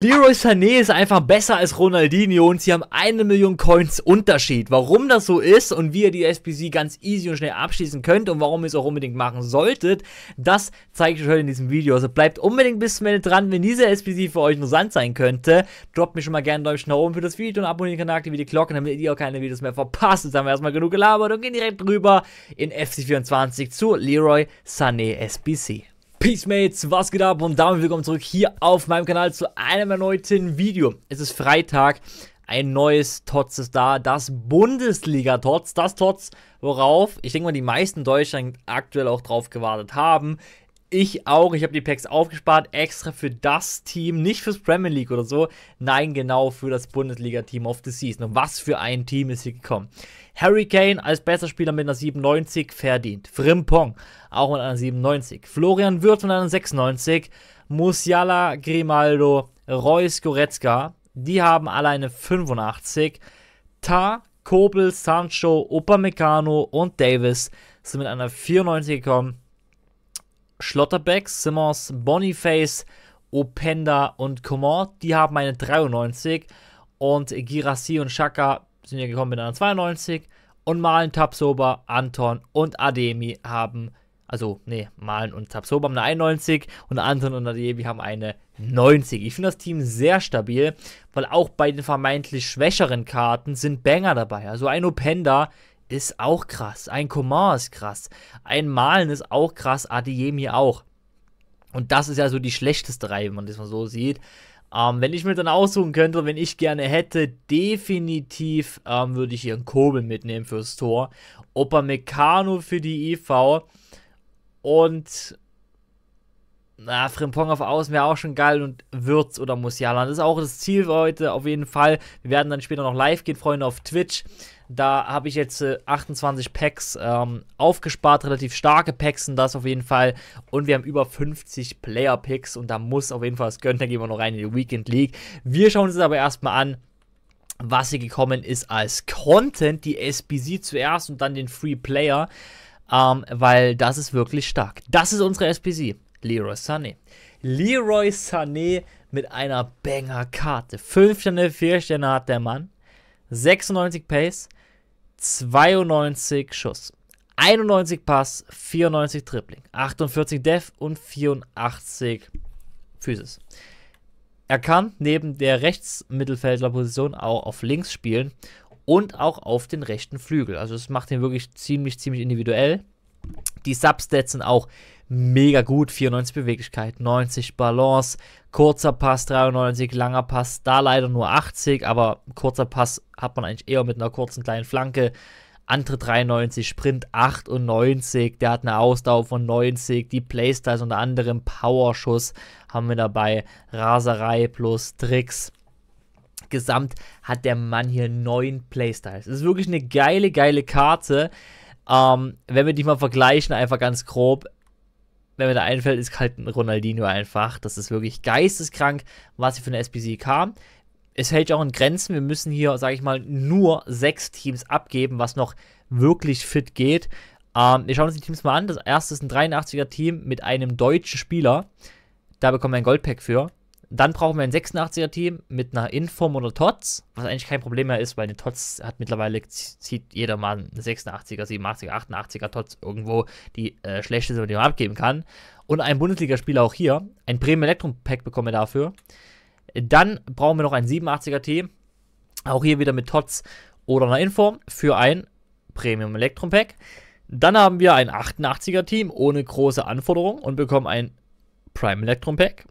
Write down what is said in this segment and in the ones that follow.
Leroy Sané ist einfach besser als Ronaldinho und sie haben eine Million Coins Unterschied. Warum das so ist und wie ihr die SPC ganz easy und schnell abschließen könnt und warum ihr es auch unbedingt machen solltet, das zeige ich euch heute in diesem Video. Also bleibt unbedingt bis zum Ende dran, wenn diese SPC für euch interessant sein könnte. Droppt mir schon mal gerne einen Däumchen nach oben für das Video und abonniert den Kanal, aktiviert die Glocke, damit ihr auch keine Videos mehr verpasst. Jetzt haben wir erstmal genug gelabert und gehen direkt rüber in FC24 zu Leroy Sané SPC. Peace Mates, was geht ab und damit willkommen zurück hier auf meinem Kanal zu einem erneuten Video. Es ist Freitag, ein neues Tots ist da, das Bundesliga-Tots, das Tots, worauf, ich denke mal, die meisten Deutschen aktuell auch drauf gewartet haben. Ich auch. Ich habe die Packs aufgespart, extra für das Team, nicht fürs Premier League oder so. Nein, genau für das Bundesliga-Team of the Season. Und was für ein Team ist hier gekommen? Harry Kane als bester Spieler mit einer 97 verdient. Frimpong auch mit einer 97. Florian Wirth mit einer 96. Musiala, Grimaldo, Reus, Goretzka. Die haben alle eine 85. Ta, Kobel, Sancho, Upamecano und Davis sind mit einer 94 gekommen. Schlotterbeck, Simmons, Boniface, Openda und Coman. Die haben eine 93 und Girassi und Shaka sind ja gekommen mit einer 92 und Malen, Tapsoba, Anton und Ademi haben, also nee, Malen und Tapsoba haben eine 91 und Anton und Ademi haben eine 90. Ich finde das Team sehr stabil, weil auch bei den vermeintlich schwächeren Karten sind Banger dabei. Also ein Openda ist auch krass. Ein Komar ist krass. Ein Malen ist auch krass. Adeyemi auch. Und das ist ja so die schlechteste Reihe, wenn man das mal so sieht. Ähm, wenn ich mir dann aussuchen könnte, wenn ich gerne hätte, definitiv ähm, würde ich hier einen Kobel mitnehmen fürs Tor. Opa Meccano für die IV. Und na, Frimpong auf Außen wäre auch schon geil und Würz oder Musiala. Das ist auch das Ziel für heute auf jeden Fall. Wir werden dann später noch live gehen, Freunde, auf Twitch. Da habe ich jetzt äh, 28 Packs ähm, aufgespart, relativ starke Packs sind das auf jeden Fall. Und wir haben über 50 Player-Picks und da muss auf jeden Fall das gönnen. Da gehen wir noch rein in die Weekend League. Wir schauen uns das aber erstmal an, was hier gekommen ist als Content. Die SBC zuerst und dann den Free Player. Ähm, weil das ist wirklich stark. Das ist unsere SBC. Leroy Sané. Leroy Sané mit einer Banger-Karte. Fünf Sterne, vier Sterne hat der Mann. 96 Pace, 92 Schuss, 91 Pass, 94 Tripling, 48 Def und 84 Physis. Er kann neben der Rechtsmittelfeldlerposition auch auf links spielen und auch auf den rechten Flügel. Also es macht ihn wirklich ziemlich, ziemlich individuell. Die Substats sind auch mega gut. 94 Beweglichkeit, 90 Balance, kurzer Pass 93, langer Pass da leider nur 80, aber kurzer Pass hat man eigentlich eher mit einer kurzen kleinen Flanke. Andere 93, Sprint 98, der hat eine Ausdauer von 90, die Playstyles unter anderem Powerschuss haben wir dabei, Raserei plus Tricks. Gesamt hat der Mann hier 9 Playstyles. Das ist wirklich eine geile, geile Karte. Ähm, wenn wir die mal vergleichen, einfach ganz grob, wenn mir da einfällt, ist halt ein Ronaldinho einfach. Das ist wirklich geisteskrank, was hier für eine SPC kam. Es hält ja auch in Grenzen. Wir müssen hier, sage ich mal, nur sechs Teams abgeben, was noch wirklich fit geht. Ähm, wir schauen uns die Teams mal an. Das erste ist ein 83er Team mit einem deutschen Spieler. Da bekommen wir ein Goldpack für. Dann brauchen wir ein 86er-Team mit einer Inform oder Tots, was eigentlich kein Problem mehr ist, weil eine Tots hat mittlerweile, zieht jeder mal eine 86er, 87er, 88er Tots irgendwo, die äh, schlecht ist, die man abgeben kann. Und ein Bundesligaspieler auch hier, ein Premium Elektrum Pack bekommen wir dafür. Dann brauchen wir noch ein 87er-Team, auch hier wieder mit Tots oder einer Inform für ein Premium Elektrum Pack. Dann haben wir ein 88er-Team ohne große Anforderungen und bekommen ein Prime Electrum Pack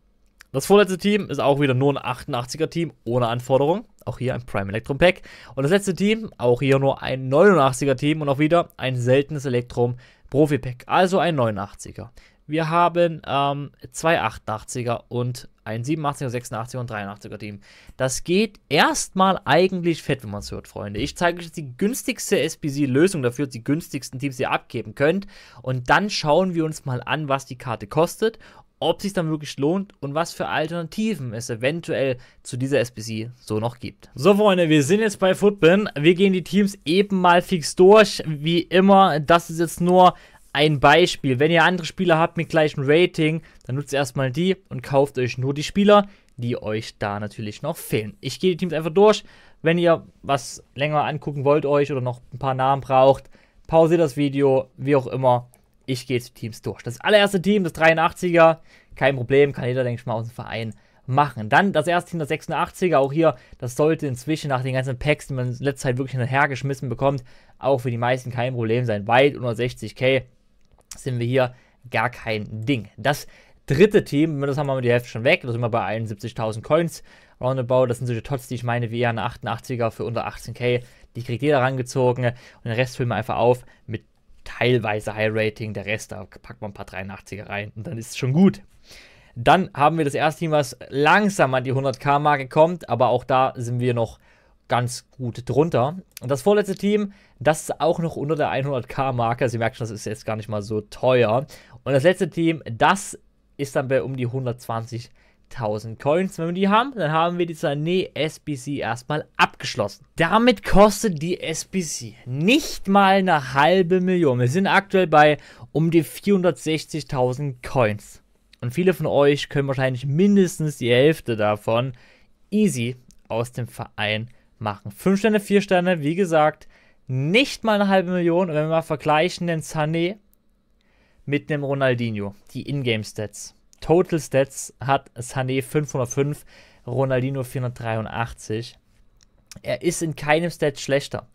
das vorletzte Team ist auch wieder nur ein 88er Team ohne Anforderung. Auch hier ein Prime Electrum Pack. Und das letzte Team, auch hier nur ein 89er Team und auch wieder ein seltenes Elektrum Profi Pack. Also ein 89er. Wir haben ähm, zwei 88er und ein 87er, 86er und 83er Team. Das geht erstmal eigentlich fett, wenn man es hört, Freunde. Ich zeige euch jetzt die günstigste SPC-Lösung dafür, die günstigsten Teams, die ihr abgeben könnt. Und dann schauen wir uns mal an, was die Karte kostet ob sich dann wirklich lohnt und was für Alternativen es eventuell zu dieser SBC so noch gibt. So Freunde, wir sind jetzt bei Footbin. Wir gehen die Teams eben mal fix durch. Wie immer, das ist jetzt nur ein Beispiel. Wenn ihr andere Spieler habt mit gleichem Rating, dann nutzt erstmal die und kauft euch nur die Spieler, die euch da natürlich noch fehlen. Ich gehe die Teams einfach durch. Wenn ihr was länger angucken wollt euch oder noch ein paar Namen braucht, pausiert das Video, wie auch immer ich gehe zu Teams durch. Das allererste Team, das 83er, kein Problem, kann jeder, denke ich mal, aus dem Verein machen. Dann das erste Team, das 86er, auch hier, das sollte inzwischen nach den ganzen Packs, die man in letzter Zeit wirklich hinterhergeschmissen bekommt, auch für die meisten kein Problem sein. Weit unter 60k sind wir hier gar kein Ding. Das dritte Team, das haben wir mit der Hälfte schon weg, da sind wir bei 71.000 Coins. Roundabout, das sind solche Tots, die ich meine, wie eher eine 88er für unter 18k. Die kriegt jeder rangezogen und den Rest füllen wir einfach auf mit teilweise High Rating, der Rest, da packt man ein paar 83er rein und dann ist es schon gut. Dann haben wir das erste Team, was langsam an die 100k-Marke kommt, aber auch da sind wir noch ganz gut drunter. Und das vorletzte Team, das ist auch noch unter der 100k-Marke. Sie also merken schon, das ist jetzt gar nicht mal so teuer. Und das letzte Team, das ist dann bei um die 120 1000 Coins. Wenn wir die haben, dann haben wir die Sané SBC erstmal abgeschlossen. Damit kostet die SBC nicht mal eine halbe Million. Wir sind aktuell bei um die 460.000 Coins. Und viele von euch können wahrscheinlich mindestens die Hälfte davon easy aus dem Verein machen. 5 Sterne, 4 Sterne, wie gesagt, nicht mal eine halbe Million. Und wenn wir mal vergleichen den Sané mit dem Ronaldinho, die Ingame-Stats Total Stats hat Sané 505, Ronaldinho 483. Er ist in keinem Stat schlechter.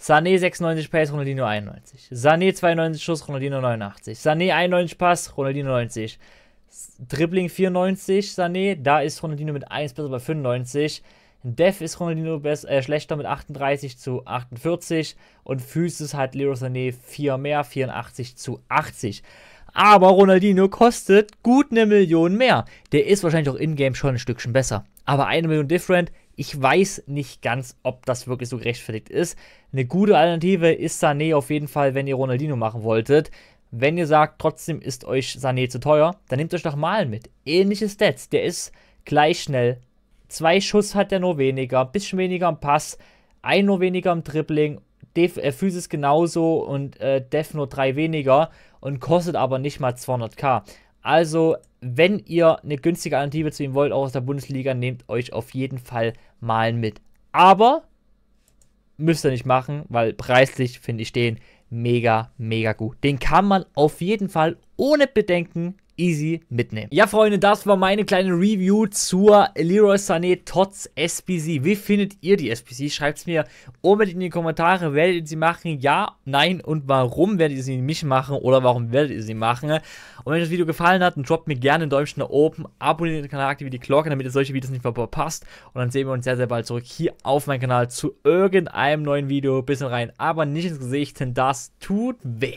Sané 96 Pace, Ronaldinho 91. Sané 92 Schuss, Ronaldinho 89. Sané 91 Pass, Ronaldinho 90. Dribbling 94, Sané, da ist Ronaldinho mit 1 besser bei 95. Def ist Ronaldinho äh, schlechter mit 38 zu 48. Und Füßes hat Leroy Sané 4 mehr, 84 zu 80. Aber Ronaldinho kostet gut eine Million mehr. Der ist wahrscheinlich auch in-game schon ein Stückchen besser. Aber eine Million different, ich weiß nicht ganz, ob das wirklich so gerechtfertigt ist. Eine gute Alternative ist Sané auf jeden Fall, wenn ihr Ronaldinho machen wolltet. Wenn ihr sagt, trotzdem ist euch Sané zu teuer, dann nehmt euch doch mal mit. Ähnliche Stats, der ist gleich schnell. Zwei Schuss hat er nur weniger, bisschen weniger im Pass, ein nur weniger im Dribbling Def, äh, Physis genauso und äh, Def nur 3 weniger und kostet aber nicht mal 200k. Also, wenn ihr eine günstige Alternative zu ihm wollt, auch aus der Bundesliga, nehmt euch auf jeden Fall mal mit. Aber müsst ihr nicht machen, weil preislich finde ich den mega, mega gut. Den kann man auf jeden Fall ohne Bedenken easy mitnehmen. Ja, Freunde, das war meine kleine Review zur Leroy Sané Tots SPC. Wie findet ihr die SPC? Schreibt es mir unbedingt in die Kommentare. Werdet ihr sie machen? Ja, nein und warum werdet ihr sie nicht machen oder warum werdet ihr sie machen? Und wenn euch das Video gefallen hat, dann droppt mir gerne einen Däumchen nach oben, abonniert den Kanal, aktiviert die Glocke, damit ihr solche Videos nicht verpasst. Und dann sehen wir uns sehr, sehr bald zurück hier auf meinem Kanal zu irgendeinem neuen Video. Bisschen rein, aber nicht ins Gesicht, denn das tut weh.